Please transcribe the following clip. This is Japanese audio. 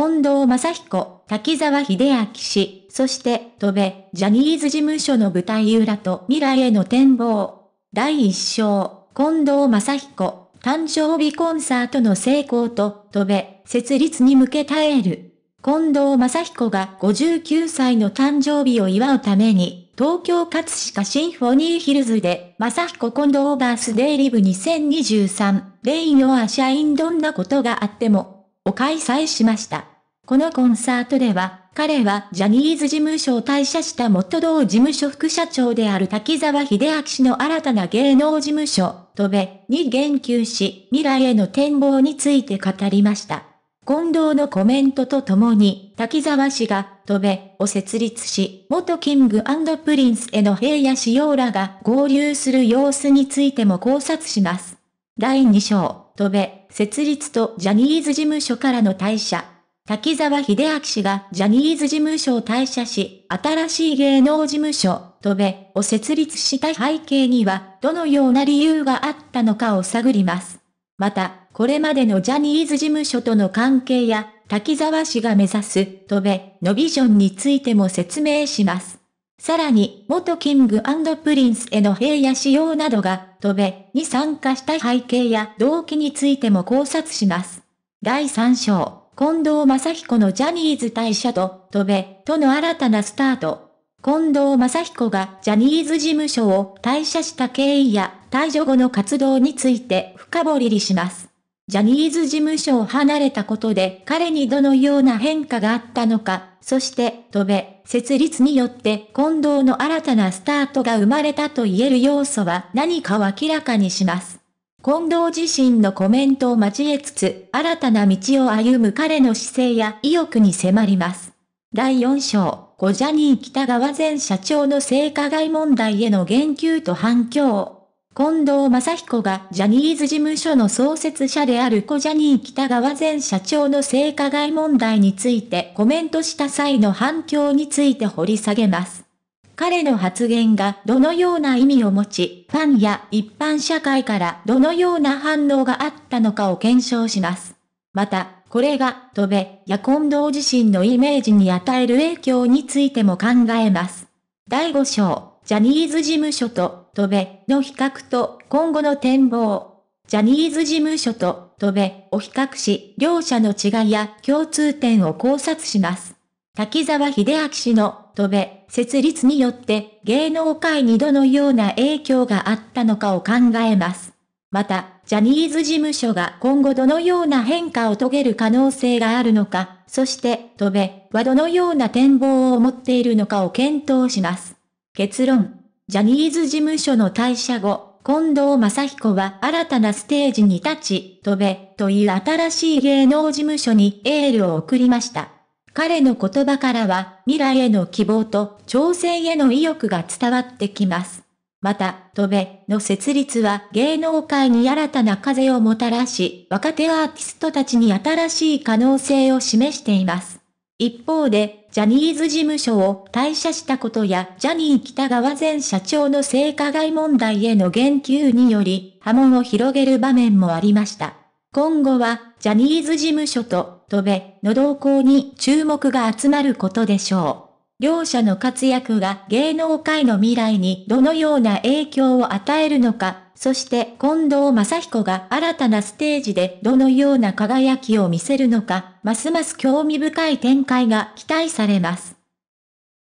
近藤正彦、滝沢秀明氏、そして、戸部、ジャニーズ事務所の舞台裏と未来への展望。第一章、近藤正彦、誕生日コンサートの成功と、戸部、設立に向けたえる。近藤正彦が59歳の誕生日を祝うために、東京葛飾シンフォニーヒルズで、正彦近藤バースデイリブ2023、レインオアシャインどんなことがあっても、を開催しました。このコンサートでは、彼はジャニーズ事務所を退社した元同事務所副社長である滝沢秀明氏の新たな芸能事務所、戸部に言及し、未来への展望について語りました。近藤のコメントとともに、滝沢氏が、戸部を設立し、元キングプリンスへの平野紫耀らが合流する様子についても考察します。第2章、戸部設立とジャニーズ事務所からの退社。滝沢秀明氏がジャニーズ事務所を退社し、新しい芸能事務所、とべを設立した背景には、どのような理由があったのかを探ります。また、これまでのジャニーズ事務所との関係や、滝沢氏が目指す、とべのビジョンについても説明します。さらに、元キングプリンスへの兵や仕様などが、飛べに参加した背景や動機についても考察します。第3章、近藤正彦のジャニーズ退社と、飛べとの新たなスタート。近藤正彦がジャニーズ事務所を退社した経緯や退場後の活動について深掘りします。ジャニーズ事務所を離れたことで彼にどのような変化があったのか、そして、戸辺、設立によって近藤の新たなスタートが生まれたと言える要素は何かを明らかにします。近藤自身のコメントを交えつつ、新たな道を歩む彼の姿勢や意欲に迫ります。第4章、小ジャニー北川前社長の性加害問題への言及と反響。近藤正彦がジャニーズ事務所の創設者である小ジャニー北川前社長の性加害問題についてコメントした際の反響について掘り下げます。彼の発言がどのような意味を持ち、ファンや一般社会からどのような反応があったのかを検証します。また、これが、戸部や近藤自身のイメージに与える影響についても考えます。第5章、ジャニーズ事務所と戸辺の比較と今後の展望。ジャニーズ事務所と戸辺を比較し、両者の違いや共通点を考察します。滝沢秀明氏の戸辺設立によって芸能界にどのような影響があったのかを考えます。また、ジャニーズ事務所が今後どのような変化を遂げる可能性があるのか、そして、戸辺はどのような展望を持っているのかを検討します。結論。ジャニーズ事務所の退社後、近藤正彦は新たなステージに立ち、飛べ、という新しい芸能事務所にエールを送りました。彼の言葉からは、未来への希望と挑戦への意欲が伝わってきます。また、飛べの設立は芸能界に新たな風をもたらし、若手アーティストたちに新しい可能性を示しています。一方で、ジャニーズ事務所を退社したことや、ジャニー北川前社長の性加害問題への言及により、波紋を広げる場面もありました。今後は、ジャニーズ事務所と、戸部の動向に注目が集まることでしょう。両者の活躍が芸能界の未来にどのような影響を与えるのか、そして近藤正彦が新たなステージでどのような輝きを見せるのか、ますます興味深い展開が期待されます。